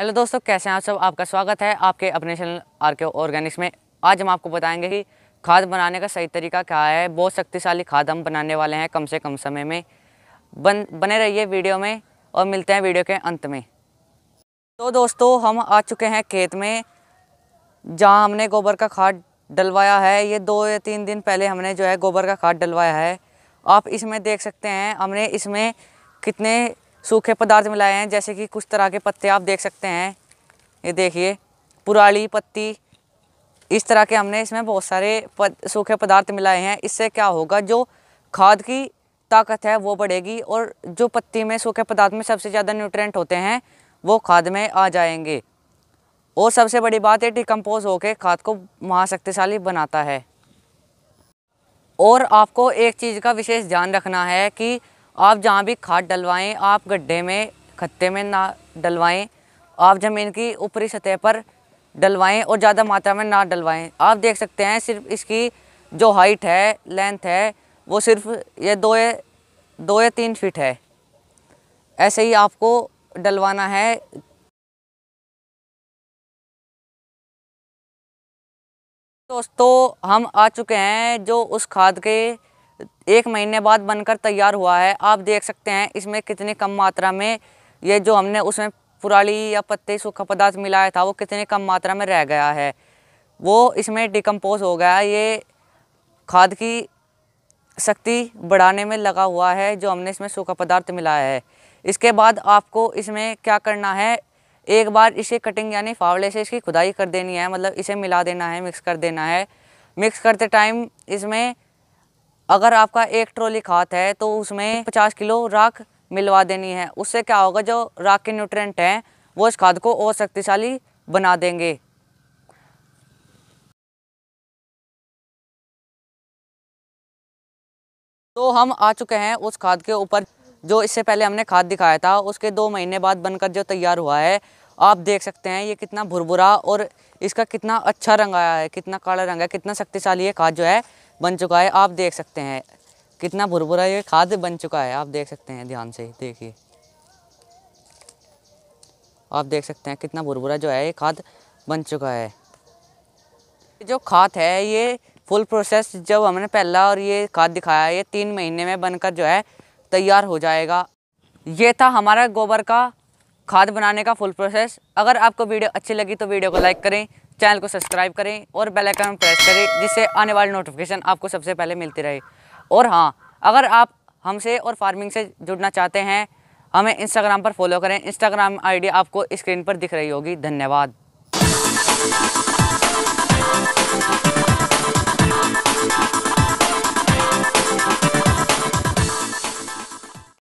hello दोस्तों कैसे हैं आप सब आपका स्वागत है आपके अपने चैनल आर के ऑर्गेनिक्स में आज हम आपको बताएंगे कि खाद बनाने का सही तरीका क्या है बहुत शक्तिशाली खाद हम बनाने वाले हैं कम से कम समय में बन बने रहिए वीडियो में और मिलते हैं वीडियो के अंत में तो दोस्तों हम आ चुके हैं खेत में जहाँ हमने गोबर का खाद डलवाया है ये दो या तीन दिन पहले हमने जो है गोबर का खाद डलवाया है आप इसमें देख सकते हैं हमने इसमें कितने सूखे पदार्थ मिलाए हैं जैसे कि कुछ तरह के पत्ते आप देख सकते हैं ये देखिए पुराली पत्ती इस तरह के हमने इसमें बहुत सारे पद, सूखे पदार्थ मिलाए हैं इससे क्या होगा जो खाद की ताकत है वो बढ़ेगी और जो पत्ती में सूखे पदार्थ में सबसे ज़्यादा न्यूट्रेंट होते हैं वो खाद में आ जाएंगे और सबसे बड़ी बात है डिकम्पोज होकर खाद को महाशक्तिशाली बनाता है और आपको एक चीज़ का विशेष ध्यान रखना है कि आप जहाँ भी खाद डलवाएं आप गड्ढे में खत्ते में ना डलवाएं आप ज़मीन की ऊपरी सतह पर डलवाएं और ज़्यादा मात्रा में ना डलवाएं आप देख सकते हैं सिर्फ इसकी जो हाइट है लेंथ है वो सिर्फ ये दो या दो या तीन फीट है ऐसे ही आपको डलवाना है दोस्तों हम आ चुके हैं जो उस खाद के एक महीने बाद बनकर तैयार हुआ है आप देख सकते हैं इसमें कितनी कम मात्रा में ये जो हमने उसमें पुराली या पत्ते सूखा पदार्थ मिलाया था वो कितने कम मात्रा में रह गया है वो इसमें डिकम्पोज हो गया ये खाद की शक्ति बढ़ाने में लगा हुआ है जो हमने इसमें सूखा पदार्थ मिलाया है इसके बाद आपको इसमें क्या करना है एक बार इसे कटिंग यानी फावड़े से इसकी खुदाई कर देनी है मतलब इसे मिला देना है मिक्स कर देना है मिक्स करते टाइम इसमें अगर आपका एक ट्रॉली खाद है तो उसमें पचास किलो राख मिलवा देनी है उससे क्या होगा जो राख के न्यूट्रेंट हैं वो इस खाद को और शक्तिशाली बना देंगे तो हम आ चुके हैं उस खाद के ऊपर जो इससे पहले हमने खाद दिखाया था उसके दो महीने बाद बनकर जो तैयार हुआ है आप देख सकते हैं ये कितना भुरभुरा और इसका कितना अच्छा रंग आया है कितना काला रंग है कितना शक्तिशाली है खाद जो है बन चुका है आप देख सकते हैं कितना भुरभुरा ये खाद बन चुका है आप देख सकते हैं ध्यान से देखिए आप देख सकते हैं कितना भुरभुरा जो है ये खाद बन चुका है जो खाद है ये फुल प्रोसेस जब हमने पहला और ये खाद दिखाया ये तीन महीने में बनकर जो है तैयार हो जाएगा ये था हमारा गोबर का खाद बनाने का फुल प्रोसेस अगर आपको वीडियो अच्छी लगी तो वीडियो को लाइक करें चैनल को सब्सक्राइब करें और बेल आइकन प्रेस करें जिससे आने वाली नोटिफिकेशन आपको सबसे पहले मिलती रहे और हाँ अगर आप हमसे और फार्मिंग से जुड़ना चाहते हैं हमें इंस्टाग्राम पर फॉलो करें इंस्टाग्राम आईडी आपको स्क्रीन पर दिख रही होगी धन्यवाद